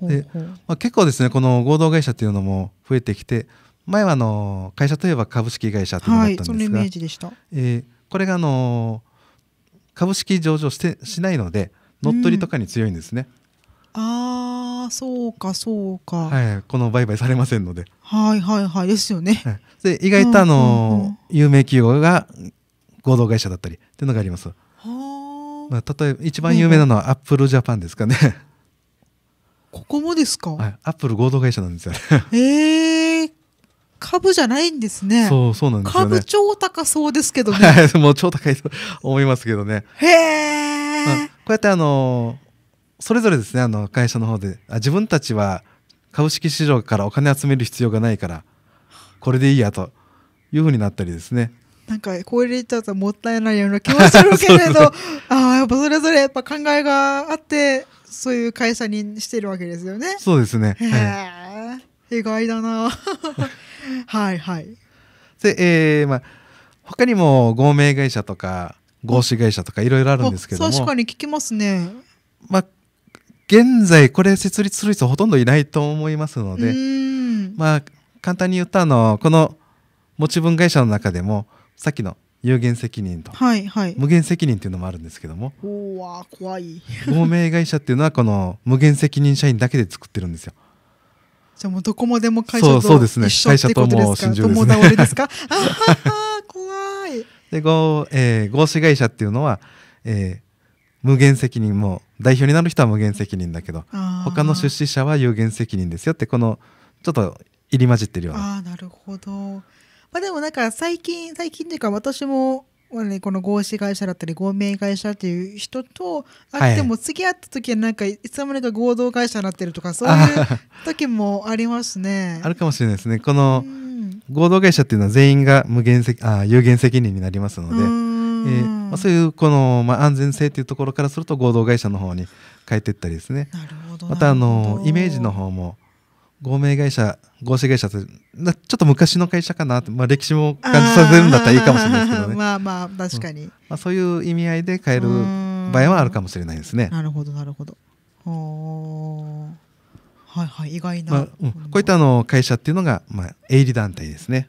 で、まあ、結構ですねこの合同会社っていうのも増えてきて前はあの会社といえば株式会社っていうのだったんですが、はい、そのイメージでした、えー、これがあの株式上場してしないので乗っ取りとかに強いんですね。うん、ああそうかそうか、はい、この売買されませんのではいはいはいですよね、はい、で意外とあの、有名企業が合同会社だったりっていうのがありますは、まあ、例えば一番有名なのはアップルジャパンですかね、うんここもですか、はい、アップル合同会社なんですよねえー、株じゃないんですね。そう、そうなん株超高そうですけどね。もう超高いと思いますけどね。へえ、まあ、こうやってあのそれぞれですね、あの会社の方で、あ自分たちは株式市場からお金集める必要がないから、これでいいやというふうになったりですね。なんかこれ言っちゃうともったいないような気はするけれど、ああ、やっぱそれぞれやっぱ考えがあって、そういう会社にしてるわけですよね。そうですね。へえ、意外だな。はいはい。で、えー、まあ、他にも合名会社とか、合資会社とかいろいろあるんですけども。確かに聞きますね。まあ、現在これ設立する人ほとんどいないと思いますので、まあ、簡単に言ったあの、この持ち分会社の中でも、さっきの有限責任と、はいはい、無限責任っていうのもあるんですけどもうわ怖い亡命会社っていうのはこの無限責任社員だけで作ってるんですよじゃあもうどこまでも会社とそうですね会社とも心中ですねですか 怖いで合,、えー、合資会社っていうのは、えー、無限責任も代表になる人は無限責任だけど他の出資者は有限責任ですよってこのちょっと入り混じってるようなあなるほどまあでもなんか最近、最近というか私も、ね、この合資会社だったり合名会社っていう人と会っても次会った時はなんかいつの間にか合同会社になってるとかそういう時もありますね。あるかもしれないですね。この合同会社っていうのは全員が無限責あ有限責任になりますので、えーまあ、そういうこの、まあ、安全性っていうところからすると合同会社の方に変えていったりですね。またあのイメージの方も合名会社合成会社ってちょっと昔の会社かなって、まあ、歴史も感じさせるんだったらいいかもしれないですけどね まあまあ確かに、うん、まあ、そういう意味合いで変える場合はあるかもしれないですねなるほどなるほどはいはい意外な、まあうん、こういったあの会社っていうのが、まあ、営利団体ですね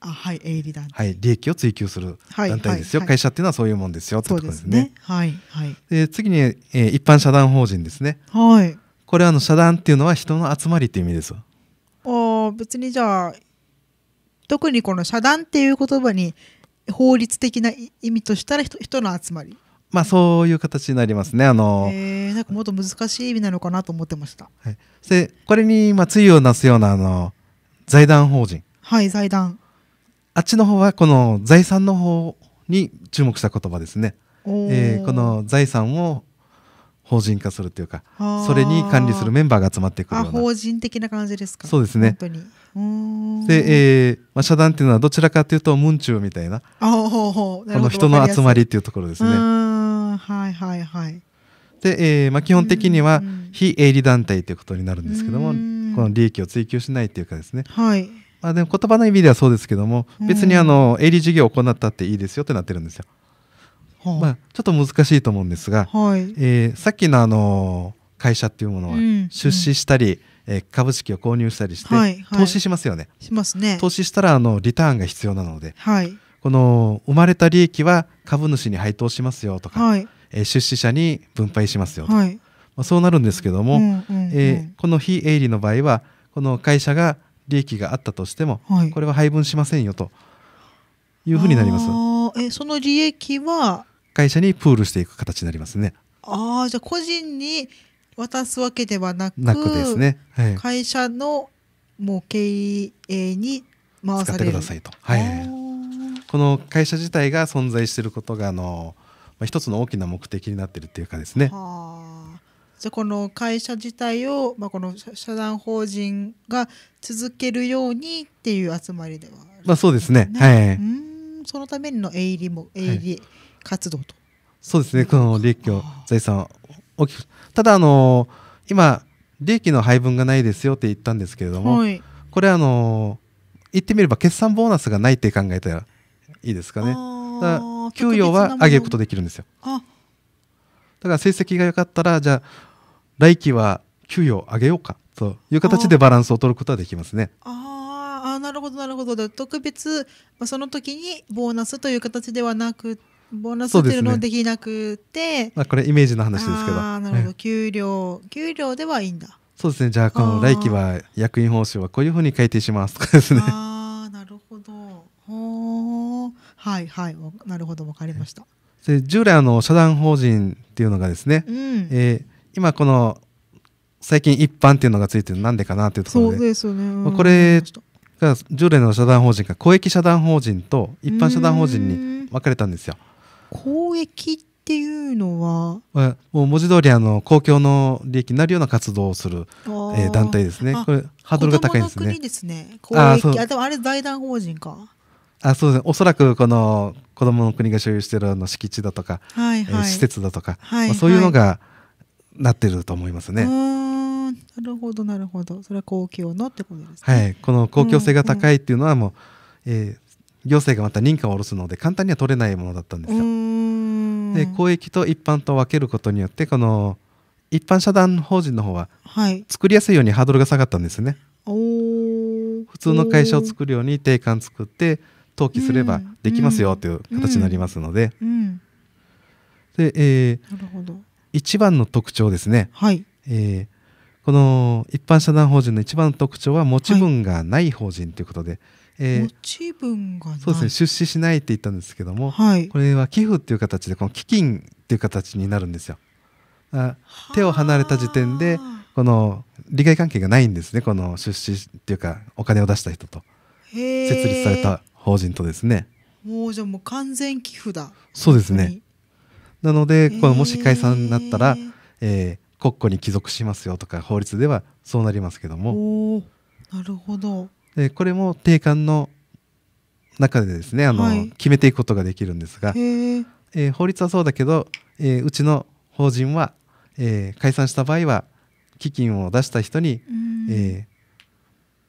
あはい営利団体、はい、利益を追求する団体ですよ、はいはい、会社っていうのはそういうもんですよってことですね、はいはいで次に、えー、一般社団法人ですねはいこれはの遮断っていうのは人の集まりっていう意味ですあ別にじゃあ特にこの遮断っていう言葉に法律的な意味としたら人の集まりまあそういう形になりますね。あのー、なんかもっと難しい意味なのかなと思ってました。はい。でこれにまあ対をなすようなあの財団法人。はい財団。あっちの方はこの財産の方に注目した言葉ですね。えー、この財産を法人化するっていうかそれに管理するメンバーが集まってくるような法人的な感じですかそうですねで、えーまあ、社団っていうのはどちらかというとムンチューみたいなこの人の集まりっていうところですねはいはいはいで、えーまあ、基本的には非営利団体ということになるんですけどもこの利益を追求しないっていうかですねはいまあ、でも言葉の意味ではそうですけども別にあの営利事業を行ったっていいですよってなってるんですよ。まあ、ちょっと難しいと思うんですが、はい、えー、さっきの、あの会社っていうものは出資したり、うんえー、株式を購入したりして、はいはい、投資しますよね。しますね。投資したらあのリターンが必要なので、はい、この生まれた利益は株主に配当しますよとか、はい、えー、出資者に分配しますよとか、はい、まあ、そうなるんですけども、うんうんうん、えー、この非営利の場合はこの会社が利益があったとしても、これは配分しませんよというふうになります。えその利益は会社にプールしていく形になりますね。ああ、じゃあ個人に渡すわけではなく、なくですね。はい、会社のもう経営に回される。使ってくださいと。はい。この会社自体が存在していることがあの、まあ、一つの大きな目的になっているっていうかですね。はじゃあこの会社自体を、まあ、この社団法人が続けるようにっていう集まりではあね、まあそうですね。はい。うんそのためにの営利も営利、はい活動とそうですねこの利益を財産大きくただあの今利益の配分がないですよって言ったんですけれども、はい、これあの言ってみれば決算ボーナスがないって考えたらいいですかねか給与は上げることできるんですよだから成績が良かったらじゃあ来期は給与を上げようかという形でバランスを取ることはできますね。ああなるほどなるほど特別、まあ、その時にボーナスという形ではなくボーナスホテルのできなくて、まあ、これイメージの話ですけどあなるほど、給料給料ではいいんだそうですねじゃあこの来期は役員報酬はこういうふうに改定しますとかですねああなるほどほはいはいなるほど分かりましたで従来あの社団法人っていうのがですね、うん、えー、今この最近一般っていうのがついてるなんでかなっていうところでそうですよね、まあ、これが従来の社団法人が公益社団法人と一般社団法人に分かれたんですよ。公益っていうのはもう文字通りあり公共の利益になるような活動をする、えー、団体ですねこれハードルが高いですね。公益あでもあれ財団法人かあそうですねおそらくこの子どもの国が所有しているあの敷地だとか、はいはい、えー、施設だとか、はいはい、まあ、そういうのがなってると思いますね。なるほどなるほどそれは公共のってことですね。はい、この公共性が高いっていうのはもう、うんうん、えー行政がまた認可を下ろすので簡単には取れないものだったんですよ。で公益と一般と分けることによってこの一般社団法人の方は作りやすいようにハードルが下がったんですね。はい、普通の会社を作るように定款作って登記すればできますよという形になりますので。で、えー、一番の特徴ですね、はいえー、この一般社団法人の一番の特徴は持ち分がない法人ということで、はいえー、持ち分がそうですね出資しないって言ったんですけども、はい、これは寄付っていう形でこの基金っていう形になるんですよ。あ手を離れた時点でこの利害関係がないんですねこの出資っていうかお金を出した人と設立された法人とですね。もうじゃもう完全寄付だそうですねなのでこのもし解散になったら、えー、国庫に帰属しますよとか法律ではそうなりますけどもなるほどでこれも定款の中でですねあの、はい、決めていくことができるんですが、えー、法律はそうだけど、えー、うちの法人は、えー、解散した場合は基金を出した人に、え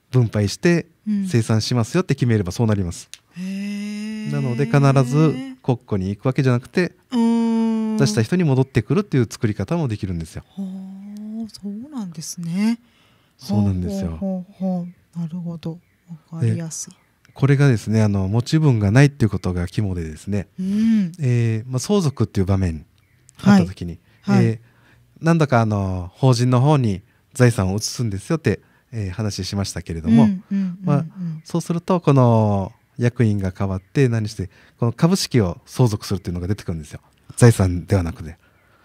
分配して生産しますよって決めればそうなります。うん、なので必ず国庫に行くわけじゃなくて出した人に戻ってくるっていう作り方もできるんですよ。そうなんですね。そうなんですよ。ほうほうほうなるほど分かりやすいこれがですねあの持ち分がないっていうことが肝でですね、うん、えー、まあ、相続っていう場面あった時に、はい、えーはい、なんだかあの法人の方に財産を移すんですよって、えー、話しましたけれども、うんうんうんそうするとこの役員が変わって何してこの株式を相続するっていうのが出てくるんですよ財産ではなくて。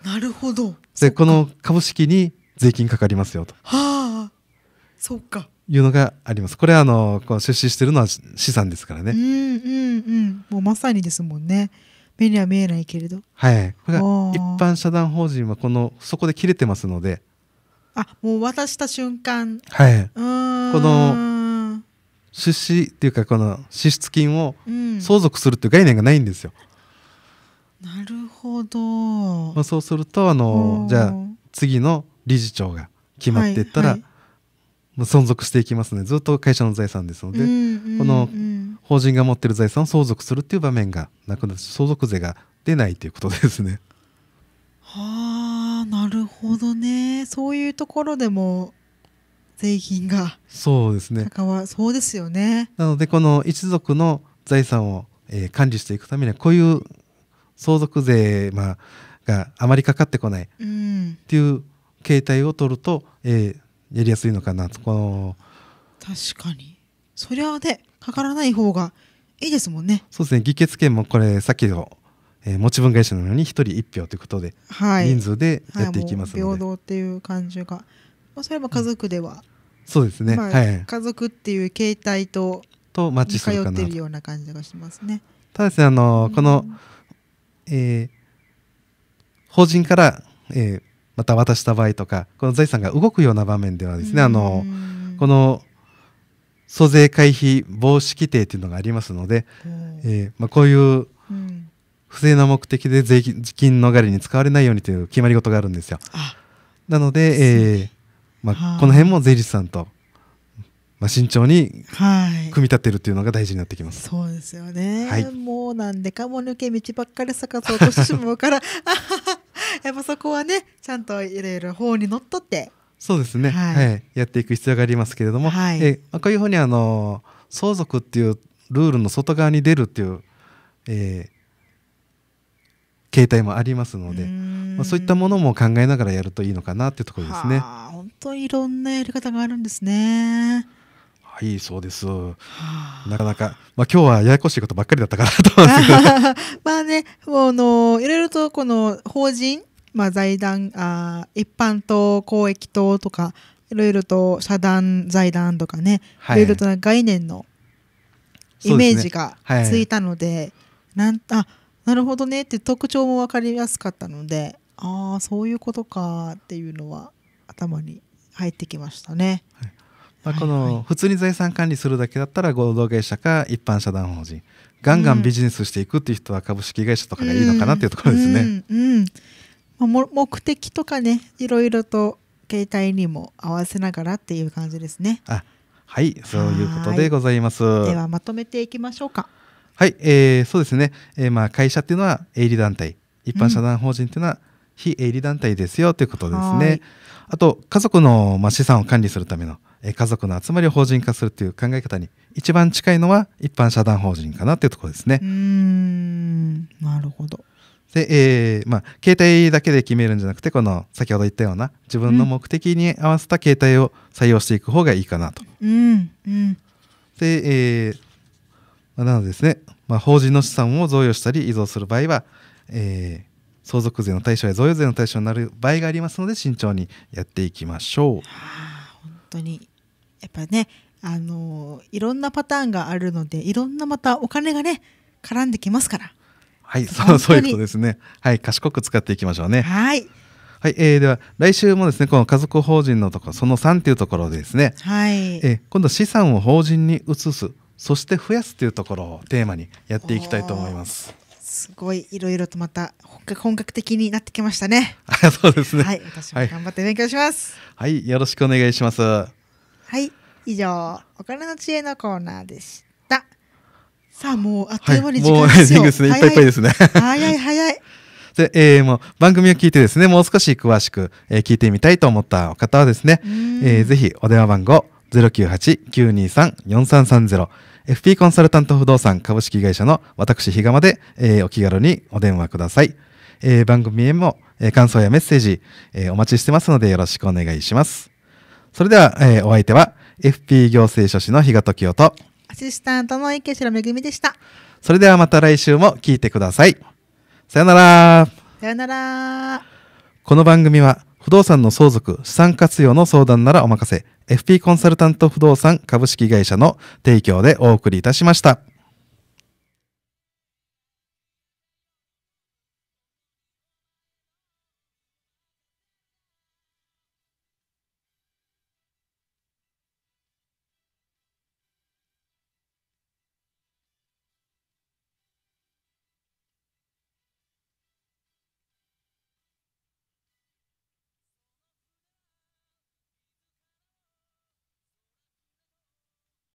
なるほどでこの株式に税金かかりますよと。はあそっかいうのがあります。これはあのこう出資してるのは資産ですからね。うんうんうん。もうまさにですもんね。目には見えないけれど。はい。これ一般社団法人はこのそこで切れてますので。あ、もう渡した瞬間。はい。この出資っていうかこの支出金を相続するっていう概念がないんですよ。うん、なるほど。まあそうするとあのじゃあ次の理事長が決まっていったら。はいはい存続していきますねずっと会社の財産ですので、うんうんうん、この法人が持ってる財産を相続するっていう場面がなくなって相続税が出ないということですね。はあなるほどねそういうところでも税金がそうですねそうですよねなのでこの一族の財産を、えー、管理していくためにはこういう相続税、まあ、があまりかかってこないっていう形態を取ると、えー、やりやすいのかなこの確かにそりゃで、ね、かからない方がいいですもんねそうですね議決権もこれさっきの、えー、持ち分会社なのに1人1票ということで、はい、人数でやっていきますので、はい、平等っていう感じが、まあ、それも家族では、うん、そうですね、まあ、はい、家族っていう形態ととマッチするかな通ってるような感じがしますねただですねあの、うん、この、えー、法人から、えーまた渡した場合とかこの財産が動くような場面ではですねあのこの租税回避防止規定というのがありますので、えー、まあ、こういう不正な目的で税金逃れに使われないようにという決まり事があるんですよ。なので、えーまあ、この辺も税理士さんとまあ、慎重に組み立てるっていうのが大事になってきます。はい、そうですよね、はい、もうなんでかも抜け道ばっかり坂そうとしむから やっぱそこはねちゃんといろいろ法にのっとってそうですね、はい、はい、やっていく必要がありますけれども、はいえあ、こういうふうにあの相続っていうルールの外側に出るっていう、えー、形態もありますので、まあ、そういったものも考えながらやるといいのかなっていうところですね。本当にいろんなやり方があるんですね。はい、そうです。なかなか、まあ、今日はややこしいことばっかりだったかなと思います まあね、もうあのいろいろとこの法人、まあ、財団あ、一般と公益ととか、いろいろと社団財団とかね、はい、ろいろとな概念のイメージがついたので、でねはい、なんあなるほどねって特徴も分かりやすかったので、ああそういうことかっていうのは頭に入ってきましたね。はいまあ、この普通に財産管理するだけだったら合同会社か一般社団法人ガンガンビジネスしていくっていう人は株式会社とかがいいのかなっていうところですね。うん、うんうん目的とかねいろいろと携帯にも合わせながらっていう感じですね。あはいそういうことでございます。ではまとめていきましょうか。はい、えー、そうですね、えー、まあ会社っていうのは営利団体一般社団法人っていうのは非営利団体ですよということですね。うんあと家族の資産を管理するための家族の集まりを法人化するという考え方に一番近いのは一般社団法人かなというところですね。うんなるほどで、えーまあ、携帯だけで決めるんじゃなくてこの先ほど言ったような自分の目的に合わせた携帯を採用していく方がいいかなと。うんうん、で、えーまなのでですね、まあ、法人の資産を贈与したり依存する場合は、えー相続税の対象や贈与税の対象になる場合がありますので慎重にやっていきましょう。本当にやっぱねあのいろんなパターンがあるのでいろんなまたお金がね絡んできますから。はい、そうそういうことですね。はい、賢く使っていきましょうね。はい。はい、えー、では来週もですねこの家族法人のところその3というところでですね、はいえー、今度資産を法人に移すそして増やすというところをテーマにやっていきたいと思います。すごいいろいろとまた本格的になってきましたね。そうですね。はい、私も頑張って勉強します、はい。はい、よろしくお願いします。はい、以上お金の知恵のコーナーでした。さあもうあっという間に時間ですよ。はい、ですね。いっぱいいっぱいですね。早い早い。で、えー、もう番組を聞いてですね、もう少し詳しく、えー、聞いてみたいと思った方はですね、えー、ぜひお電話番号098-923-4330 FP コンサルタント不動産株式会社の私、ひがまで、えお気軽にお電話ください。え番組へも、え感想やメッセージ、えお待ちしてますのでよろしくお願いします。それでは、えお相手は FP 行政書士の比嘉時夫とアシスタントの池城めぐみでした。それではまた来週も聞いてください。さよなら。さよなら。この番組は不動産の相続、資産活用の相談ならお任せ、FP コンサルタント不動産株式会社の提供でお送りいたしました。